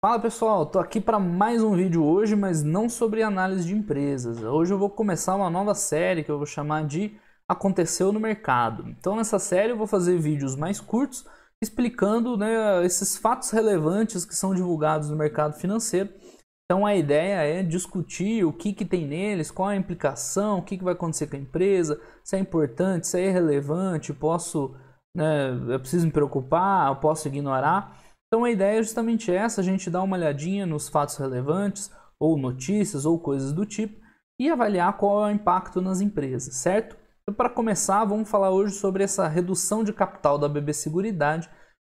Fala pessoal, estou aqui para mais um vídeo hoje, mas não sobre análise de empresas. Hoje eu vou começar uma nova série que eu vou chamar de Aconteceu no Mercado. Então nessa série eu vou fazer vídeos mais curtos explicando né, esses fatos relevantes que são divulgados no mercado financeiro. Então a ideia é discutir o que, que tem neles, qual a implicação, o que, que vai acontecer com a empresa, se é importante, se é irrelevante, posso, né, eu preciso me preocupar, eu posso ignorar. Então a ideia é justamente essa, a gente dá uma olhadinha nos fatos relevantes, ou notícias, ou coisas do tipo, e avaliar qual é o impacto nas empresas, certo? Então, para começar, vamos falar hoje sobre essa redução de capital da BB Seguridade,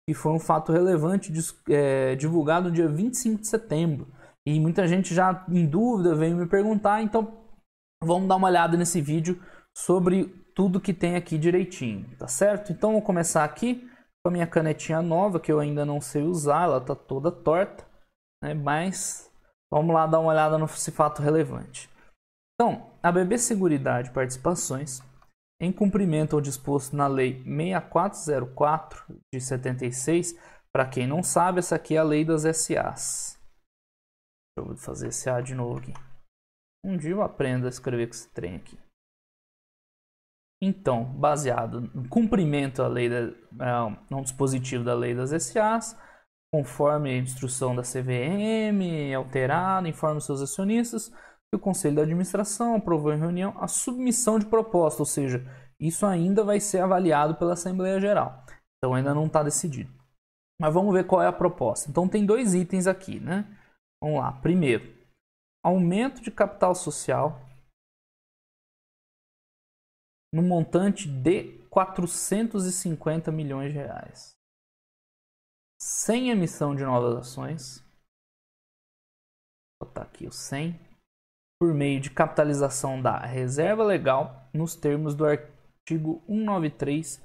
que foi um fato relevante é, divulgado no dia 25 de setembro. E muita gente já em dúvida veio me perguntar, então vamos dar uma olhada nesse vídeo sobre tudo que tem aqui direitinho, tá certo? Então vou começar aqui com a minha canetinha nova, que eu ainda não sei usar, ela tá toda torta, né? mas vamos lá dar uma olhada nesse fato relevante. Então, a BB Seguridade Participações, em cumprimento ao disposto na Lei 6404 de 76, para quem não sabe, essa aqui é a lei das SAs. Deixa eu fazer A de novo aqui. Um dia eu aprendo a escrever com esse trem aqui. Então, baseado no cumprimento a lei da, uh, um dispositivo da lei das SAs, conforme a instrução da CVM, alterado, informe seus acionistas que o Conselho de Administração aprovou em reunião a submissão de proposta, ou seja, isso ainda vai ser avaliado pela Assembleia Geral. Então ainda não está decidido. Mas vamos ver qual é a proposta. Então tem dois itens aqui, né? Vamos lá. Primeiro, aumento de capital social no montante de 450 milhões de reais. Sem emissão de novas ações, vou botar aqui o 100, por meio de capitalização da reserva legal nos termos do artigo 193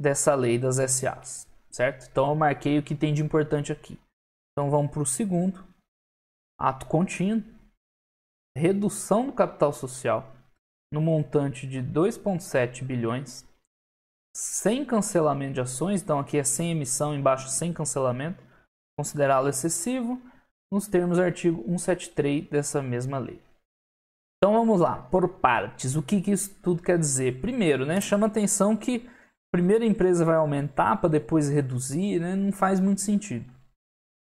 dessa lei das SAs, certo? Então eu marquei o que tem de importante aqui. Então vamos para o segundo, ato contínuo, redução do capital social, no montante de 2,7 bilhões, sem cancelamento de ações, então aqui é sem emissão, embaixo sem cancelamento, considerá-lo excessivo, nos termos do artigo 173 dessa mesma lei. Então vamos lá, por partes, o que, que isso tudo quer dizer? Primeiro, né, chama atenção que a primeira empresa vai aumentar para depois reduzir, né, não faz muito sentido.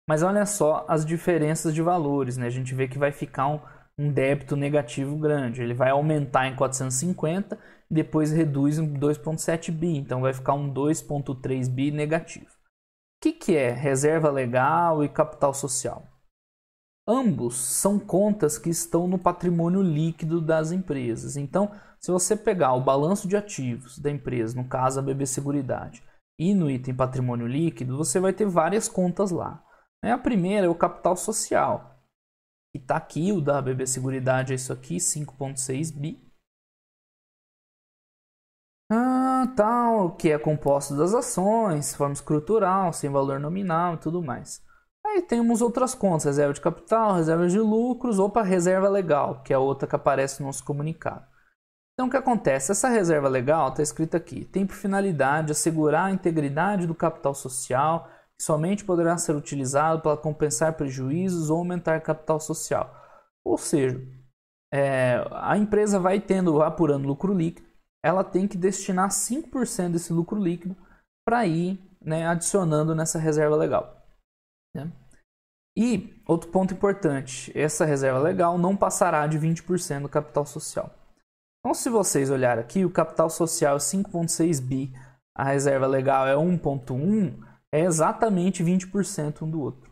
Mas olha só as diferenças de valores, né? A gente vê que vai ficar um, um débito negativo grande. Ele vai aumentar em 450, depois reduz em 2,7 bi, então vai ficar um 2,3 bi negativo. O que, que é reserva legal e capital social? Ambos são contas que estão no patrimônio líquido das empresas. Então, se você pegar o balanço de ativos da empresa, no caso a BB Seguridade, e no item patrimônio líquido, você vai ter várias contas lá. A primeira é o capital social. E tá aqui o da BB Seguridade, é isso aqui, 5.6 bi. Ah, tal, tá, que é composto das ações, forma estrutural sem valor nominal e tudo mais. Aí temos outras contas, reserva de capital, reserva de lucros, opa, reserva legal, que é outra que aparece no nosso comunicado. Então o que acontece? Essa reserva legal está escrita aqui, tem por finalidade assegurar a integridade do capital social, somente poderá ser utilizado para compensar prejuízos ou aumentar capital social. Ou seja, é, a empresa vai tendo, apurando lucro líquido, ela tem que destinar 5% desse lucro líquido para ir né, adicionando nessa reserva legal. Né? E outro ponto importante: essa reserva legal não passará de 20% do capital social. Então, se vocês olharem aqui, o capital social é 5,6 bi, a reserva legal é 1,1 é exatamente 20% um do outro,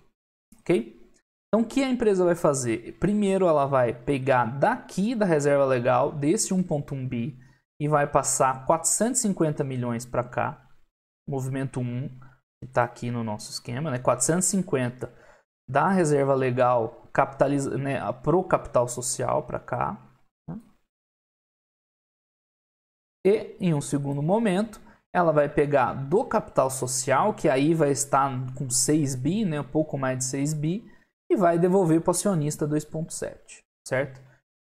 ok? Então, o que a empresa vai fazer? Primeiro, ela vai pegar daqui da reserva legal, desse 1,1 bi, e vai passar 450 milhões para cá, movimento 1, que está aqui no nosso esquema, né? 450 da reserva legal capitaliza, né, pro capital social para cá. Né? E, em um segundo momento, ela vai pegar do capital social, que aí vai estar com 6 bi, né, um pouco mais de 6 bi, e vai devolver para o acionista 2.7, certo?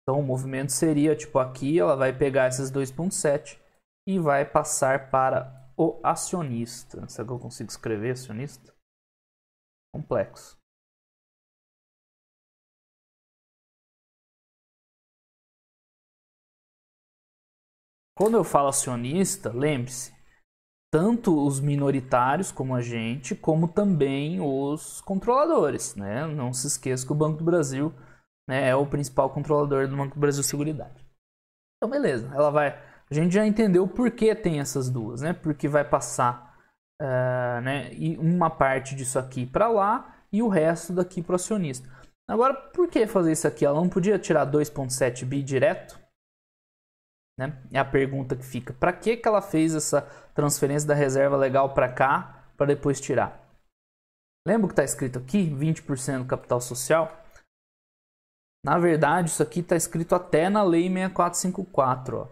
Então o movimento seria tipo aqui, ela vai pegar esses 2.7 e vai passar para o acionista. Será que eu consigo escrever acionista? Complexo. Quando eu falo acionista, lembre-se, tanto os minoritários como a gente, como também os controladores. Né? Não se esqueça que o Banco do Brasil né, é o principal controlador do Banco do Brasil Seguridade. Então, beleza, ela vai. A gente já entendeu por que tem essas duas, né? Porque vai passar uh, né, uma parte disso aqui para lá e o resto daqui para o acionista. Agora, por que fazer isso aqui? Ela não podia tirar 2,7 bi direto? Né? É a pergunta que fica. Para que, que ela fez essa transferência da reserva legal para cá para depois tirar? Lembra o que está escrito aqui? 20% do capital social? Na verdade, isso aqui está escrito até na Lei 6454. Ó,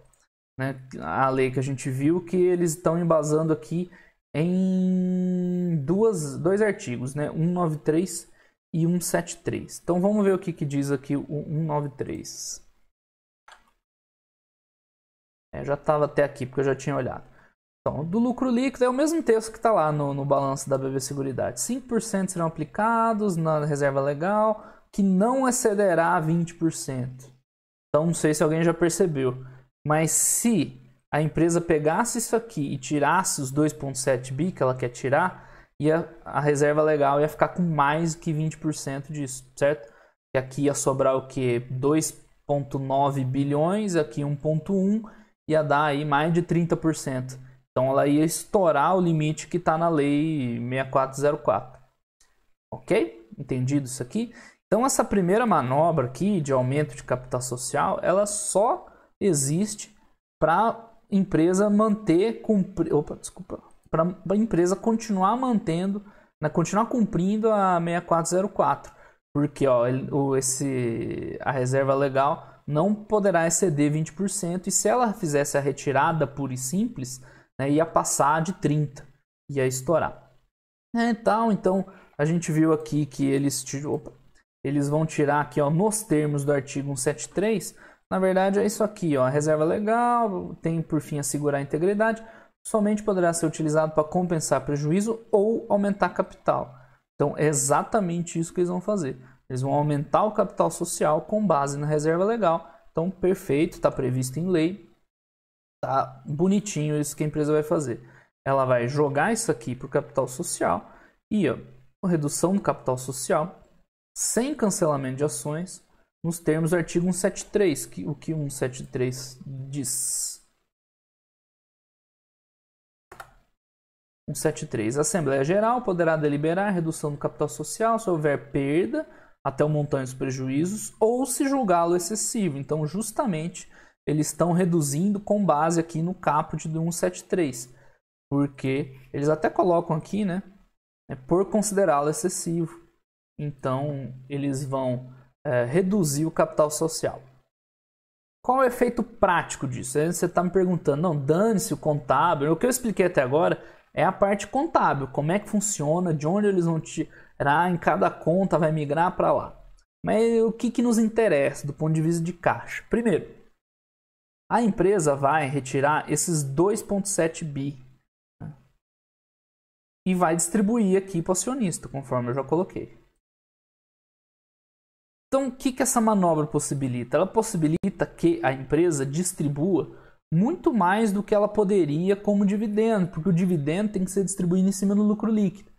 né? A lei que a gente viu que eles estão embasando aqui em duas, dois artigos, né? 193 e 173. Então vamos ver o que, que diz aqui o 193. É, já estava até aqui, porque eu já tinha olhado. Então, do lucro líquido é o mesmo texto que está lá no, no balanço da BB Seguridade. 5% serão aplicados na reserva legal, que não excederá 20%. Então, não sei se alguém já percebeu, mas se a empresa pegasse isso aqui e tirasse os 2,7 bi que ela quer tirar, ia, a reserva legal ia ficar com mais que 20% disso, certo? E aqui ia sobrar o que? 2,9 bilhões, aqui 1,1 ia dar aí mais de 30%. Então ela ia estourar o limite que está na lei 6404. Ok? Entendido isso aqui? Então essa primeira manobra aqui de aumento de capital social, ela só existe para empresa manter cumprir, opa, desculpa, para a empresa continuar mantendo, né, continuar cumprindo a 6404, porque ó, ele, o, esse a reserva legal não poderá exceder 20%, e se ela fizesse a retirada pura e simples, né, ia passar de 30%, ia estourar. É, então, então, a gente viu aqui que eles, opa, eles vão tirar aqui ó, nos termos do artigo 173, na verdade é isso aqui, ó, a reserva legal tem por fim assegurar a integridade, somente poderá ser utilizado para compensar prejuízo ou aumentar capital. Então é exatamente isso que eles vão fazer. Eles vão aumentar o capital social com base na reserva legal. Então, perfeito, está previsto em lei. Tá bonitinho isso que a empresa vai fazer. Ela vai jogar isso aqui para o capital social e ó, redução do capital social sem cancelamento de ações nos termos do artigo 173, que, o que 173 diz. 173. A Assembleia Geral poderá deliberar redução do capital social se houver perda até o montante dos prejuízos ou se julgá-lo excessivo. Então, justamente, eles estão reduzindo com base aqui no caput do 173, porque eles até colocam aqui, né, é, por considerá-lo excessivo. Então, eles vão é, reduzir o capital social. Qual é o efeito prático disso? Aí você está me perguntando, não, dane-se o contábil. O que eu expliquei até agora é a parte contábil, como é que funciona, de onde eles vão te, em cada conta vai migrar para lá. Mas o que, que nos interessa do ponto de vista de caixa? Primeiro, a empresa vai retirar esses 2,7 bi né? e vai distribuir aqui para o acionista, conforme eu já coloquei. Então, o que, que essa manobra possibilita? Ela possibilita que a empresa distribua muito mais do que ela poderia como dividendo, porque o dividendo tem que ser distribuído em cima do lucro líquido.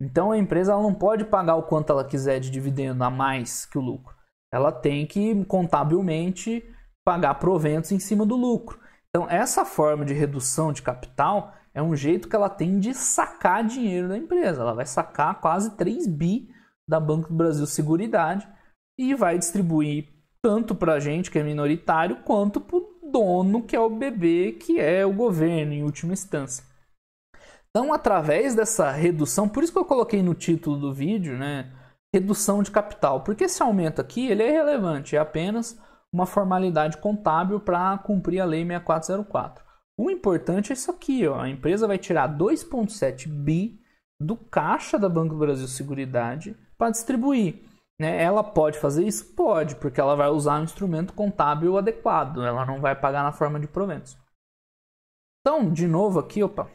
Então a empresa ela não pode pagar o quanto ela quiser de dividendo a mais que o lucro. Ela tem que contabilmente pagar proventos em cima do lucro. Então essa forma de redução de capital é um jeito que ela tem de sacar dinheiro da empresa. Ela vai sacar quase 3 bi da Banco do Brasil Seguridade e vai distribuir tanto para a gente que é minoritário quanto para o dono que é o bebê que é o governo em última instância. Então, através dessa redução, por isso que eu coloquei no título do vídeo, né? Redução de capital, porque esse aumento aqui ele é irrelevante, é apenas uma formalidade contábil para cumprir a lei 6404. O importante é isso aqui, ó, a empresa vai tirar 2,7 bi do caixa da Banco do Brasil Seguridade para distribuir. Né? Ela pode fazer isso? Pode, porque ela vai usar um instrumento contábil adequado, ela não vai pagar na forma de proventos. Então, de novo aqui, opa,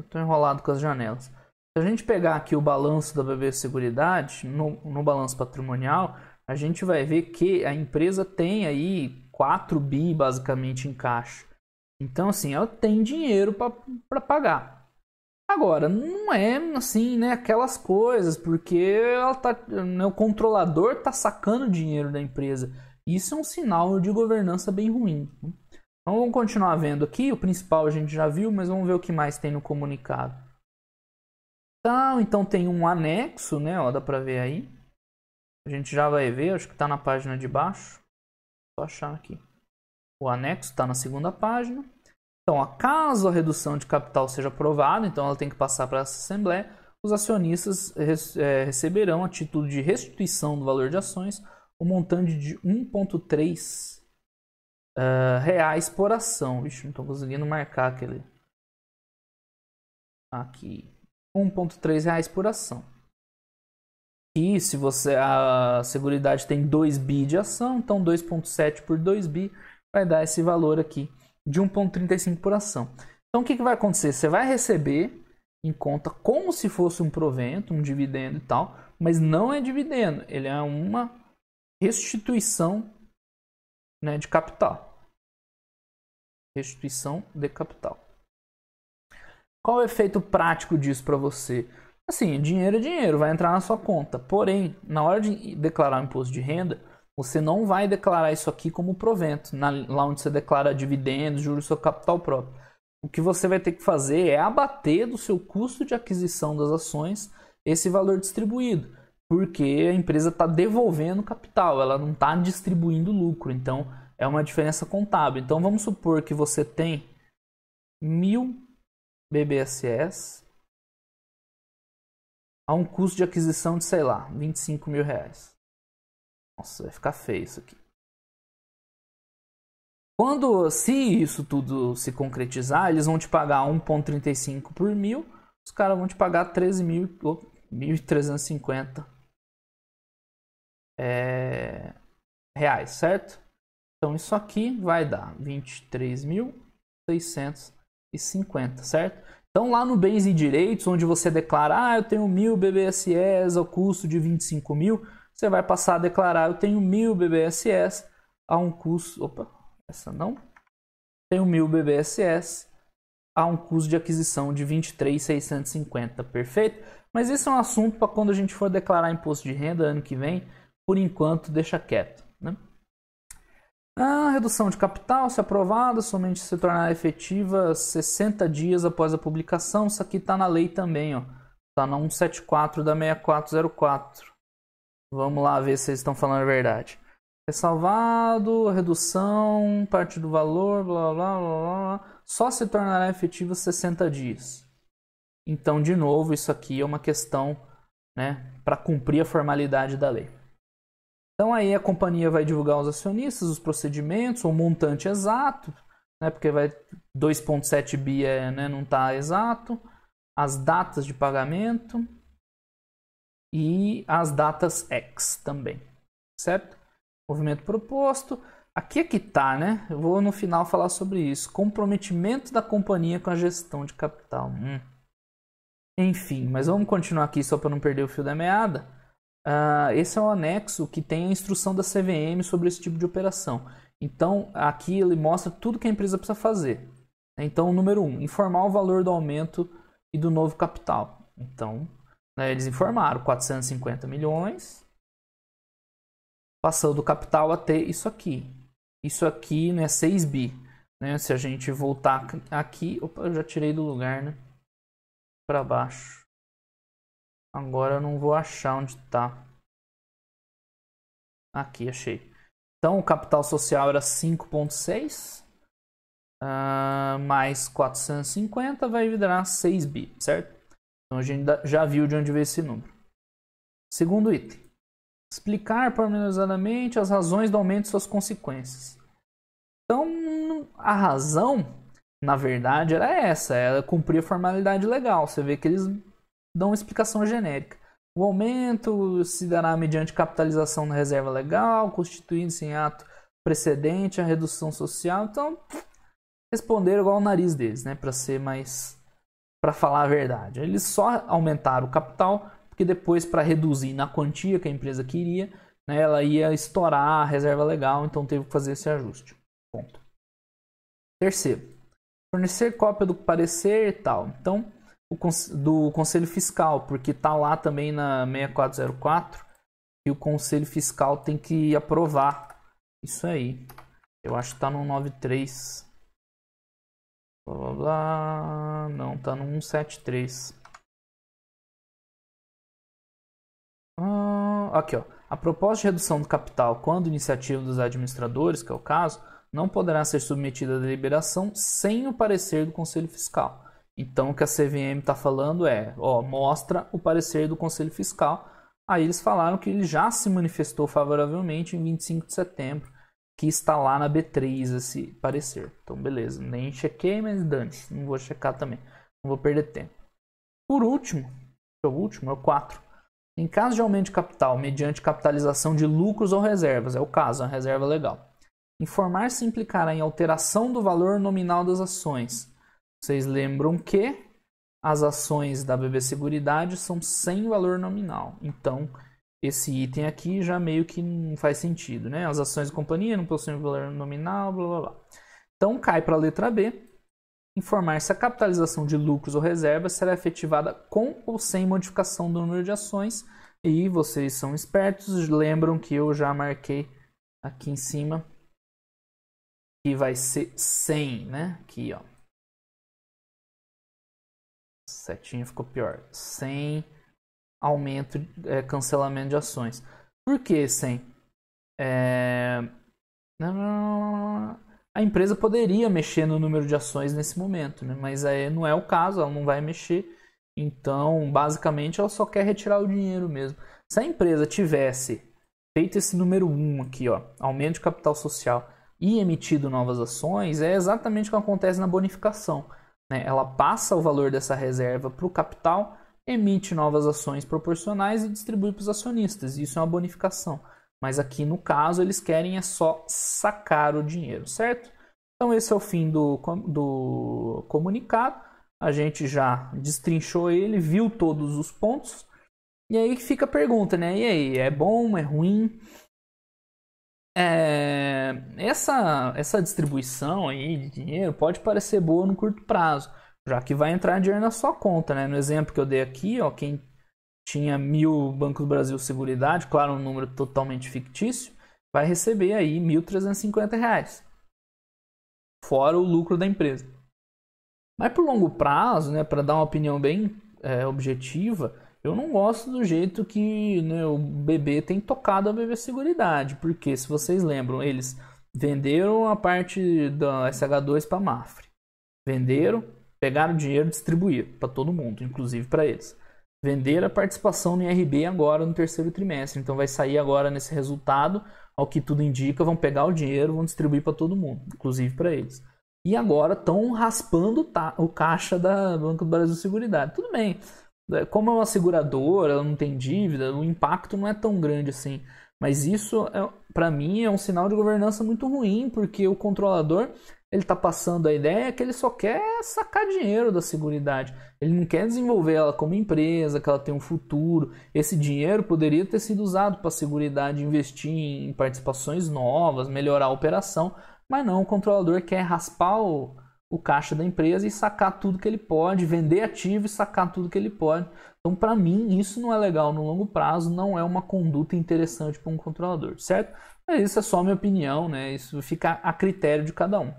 eu tô enrolado com as janelas. Se a gente pegar aqui o balanço da BB Seguridade, no, no balanço patrimonial, a gente vai ver que a empresa tem aí 4 bi basicamente em caixa. Então, assim, ela tem dinheiro para pagar. Agora, não é assim, né, aquelas coisas, porque ela tá, né, o controlador tá sacando dinheiro da empresa. Isso é um sinal de governança bem ruim. Né? Então vamos continuar vendo aqui. O principal a gente já viu, mas vamos ver o que mais tem no comunicado. Tá, então tem um anexo, né? Ó, dá pra ver aí. A gente já vai ver, acho que está na página de baixo. Vou achar aqui. O anexo está na segunda página. Então, caso a redução de capital seja aprovada, então ela tem que passar para a Assembleia, os acionistas é, receberão a título de restituição do valor de ações o um montante de 1,3 Uh, reais por ação. Ixi, não estou conseguindo marcar aquele. Aqui. 1.3 reais por ação. E se você a seguridade tem 2 bi de ação, então 2.7 por 2 bi vai dar esse valor aqui de 1.35 por ação. Então o que, que vai acontecer? Você vai receber em conta como se fosse um provento, um dividendo e tal, mas não é dividendo, ele é uma restituição né, de capital. Restituição de capital. Qual o efeito prático disso para você? Assim, dinheiro é dinheiro, vai entrar na sua conta. Porém, na hora de declarar o imposto de renda, você não vai declarar isso aqui como provento, na, lá onde você declara dividendos, juros sobre capital próprio. O que você vai ter que fazer é abater do seu custo de aquisição das ações esse valor distribuído porque a empresa está devolvendo capital, ela não está distribuindo lucro. Então, é uma diferença contábil. Então, vamos supor que você tem mil BBSS a um custo de aquisição de, sei lá, 25 mil reais. Nossa, vai ficar feio isso aqui. Quando, se isso tudo se concretizar, eles vão te pagar 1,35 por mil, os caras vão te pagar 13 mil, 1.350 é, reais, certo? Então isso aqui vai dar 23.650, certo? Então lá no Bens e Direitos, onde você declara, ah, eu tenho mil BBSS ao custo de 25 mil, você vai passar a declarar, eu tenho mil BBSS a um custo, opa, essa não, tenho mil BBSS a um custo de aquisição de 23.650, perfeito? Mas esse é um assunto para quando a gente for declarar imposto de renda ano que vem, por enquanto deixa quieto. Né? A redução de capital, se aprovada, somente se tornar efetiva 60 dias após a publicação. Isso aqui está na lei também, ó. Está na 174 da 6404. Vamos lá ver se eles estão falando a verdade. Ressalvado, redução, parte do valor, blá blá blá blá. Só se tornará efetiva 60 dias. Então, de novo, isso aqui é uma questão né, para cumprir a formalidade da lei. Então aí a companhia vai divulgar aos acionistas os procedimentos, o montante exato, né, porque vai 2.7 bi é, né, não está exato, as datas de pagamento e as datas ex também, certo? Movimento proposto. Aqui é que tá, né? Eu vou no final falar sobre isso. Comprometimento da companhia com a gestão de capital. Hum. Enfim, mas vamos continuar aqui só para não perder o fio da meada. Uh, esse é o anexo que tem a instrução da CVM sobre esse tipo de operação. Então, aqui ele mostra tudo que a empresa precisa fazer. Então, número 1, um, informar o valor do aumento e do novo capital. Então, né, eles informaram 450 milhões, passando do capital a ter isso aqui. Isso aqui é né, 6 bi. Né? Se a gente voltar aqui, opa, eu já tirei do lugar, né? Para baixo. Agora eu não vou achar onde está. Aqui, achei. Então, o capital social era 5,6 uh, ah, mais 450 vai virar 6 bi, certo? Então, a gente já viu de onde veio esse número. Segundo item. Explicar pormenorizadamente as razões do aumento e suas consequências. Então, a razão, na verdade, era essa. Ela cumpria a formalidade legal. Você vê que eles dão uma explicação genérica. O aumento se dará mediante capitalização da reserva legal, constituindo-se em ato precedente à redução social. Então, responderam igual o nariz deles, né, para ser mais para falar a verdade. Eles só aumentaram o capital porque depois para reduzir na quantia que a empresa queria, né, ela ia estourar a reserva legal, então teve que fazer esse ajuste. Ponto. Terceiro, fornecer cópia do parecer e tal. Então, do Conselho Fiscal, porque está lá também na 6404 que o Conselho Fiscal tem que aprovar. Isso aí. Eu acho que está no 93. Blá, blá, blá. Não, está no 173. Ah, aqui, ó. A proposta de redução do capital, quando iniciativa dos administradores, que é o caso, não poderá ser submetida à deliberação sem o parecer do Conselho Fiscal então o que a CVM está falando é, ó, mostra o parecer do Conselho Fiscal. Aí eles falaram que ele já se manifestou favoravelmente em 25 de setembro, que está lá na B3 esse parecer. Então beleza, nem chequei, mas dane-se, não vou checar também, não vou perder tempo. Por último, o último é o 4. Em caso de aumento de capital mediante capitalização de lucros ou reservas, é o caso, é a reserva legal. Informar se implicará em alteração do valor nominal das ações, vocês lembram que as ações da BB Seguridade são sem valor nominal. Então, esse item aqui já meio que não faz sentido, né? As ações da companhia não possuem valor nominal, blá blá blá. Então, cai para a letra B. Informar se a capitalização de lucros ou reservas será efetivada com ou sem modificação do número de ações. E vocês são espertos, lembram que eu já marquei aqui em cima que vai ser 100, né? Aqui, ó setinha ficou pior. Sem aumento, é, cancelamento de ações. Por que sem? É... A empresa poderia mexer no número de ações nesse momento, né? mas aí não é o caso, ela não vai mexer. Então, basicamente, ela só quer retirar o dinheiro mesmo. Se a empresa tivesse feito esse número 1 um aqui, ó, aumento de capital social, e emitido novas ações, é exatamente o que acontece na bonificação. Né? Ela passa o valor dessa reserva para o capital, emite novas ações proporcionais e distribui para os acionistas. Isso é uma bonificação. Mas aqui no caso eles querem é só sacar o dinheiro, certo? Então esse é o fim do, do comunicado. A gente já destrinchou ele, viu todos os pontos. E aí fica a pergunta, né? E aí, é bom, é ruim? É, essa, essa distribuição aí de dinheiro pode parecer boa no curto prazo, já que vai entrar dinheiro na sua conta, né? No exemplo que eu dei aqui, ó, quem tinha mil Banco do Brasil Seguridade, claro, um número totalmente fictício, vai receber aí R$ 1.350, fora o lucro da empresa. Mas para longo prazo, né, para dar uma opinião bem é, objetiva, eu não gosto do jeito que né, o bebê tem tocado a bebê seguridade, porque se vocês lembram, eles venderam a parte da SH2 para a Mafre. Venderam, pegaram o dinheiro e distribuíram para todo mundo, inclusive para eles. Venderam a participação no IRB agora no terceiro trimestre, então vai sair agora nesse resultado, ao que tudo indica, vão pegar o dinheiro, vão distribuir para todo mundo, inclusive para eles. E agora estão raspando o caixa da Banco do Brasil Seguridade. Tudo bem, né, como é uma seguradora, ela não tem dívida, o impacto não é tão grande assim. Mas isso, é, para mim, é um sinal de governança muito ruim, porque o controlador ele está passando a ideia que ele só quer sacar dinheiro da seguridade. Ele não quer desenvolver ela como empresa, que ela tem um futuro. Esse dinheiro poderia ter sido usado para a seguridade investir em participações novas, melhorar a operação, mas não, o controlador quer raspar o, o caixa da empresa e sacar tudo que ele pode, vender ativo e sacar tudo que ele pode. Então, para mim, isso não é legal no longo prazo, não é uma conduta interessante para um controlador, certo? Mas isso é só minha opinião, né? Isso fica a critério de cada um.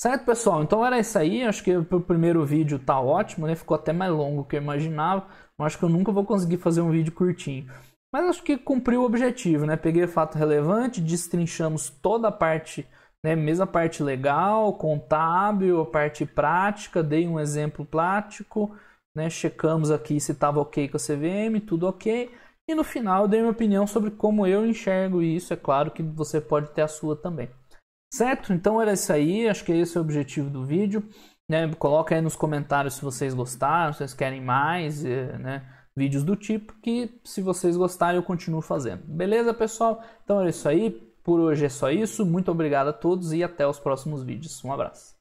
Certo, pessoal? Então era isso aí. Acho que o primeiro vídeo tá ótimo, né? Ficou até mais longo que eu imaginava. Mas acho que eu nunca vou conseguir fazer um vídeo curtinho. Mas acho que cumpriu o objetivo, né? Peguei fato relevante, destrinchamos toda a parte né? Mesma parte legal, contábil, a parte prática, dei um exemplo prático, né? Checamos aqui se estava ok com a CVM, tudo ok. E no final eu dei minha opinião sobre como eu enxergo isso. É claro que você pode ter a sua também. Certo? Então era isso aí. Acho que esse é o objetivo do vídeo. Né? Coloca aí nos comentários se vocês gostaram, se vocês querem mais, eh, né? Vídeos do tipo que, se vocês gostarem, eu continuo fazendo. Beleza, pessoal? Então era isso aí. Por hoje é só isso, muito obrigado a todos e até os próximos vídeos. Um abraço.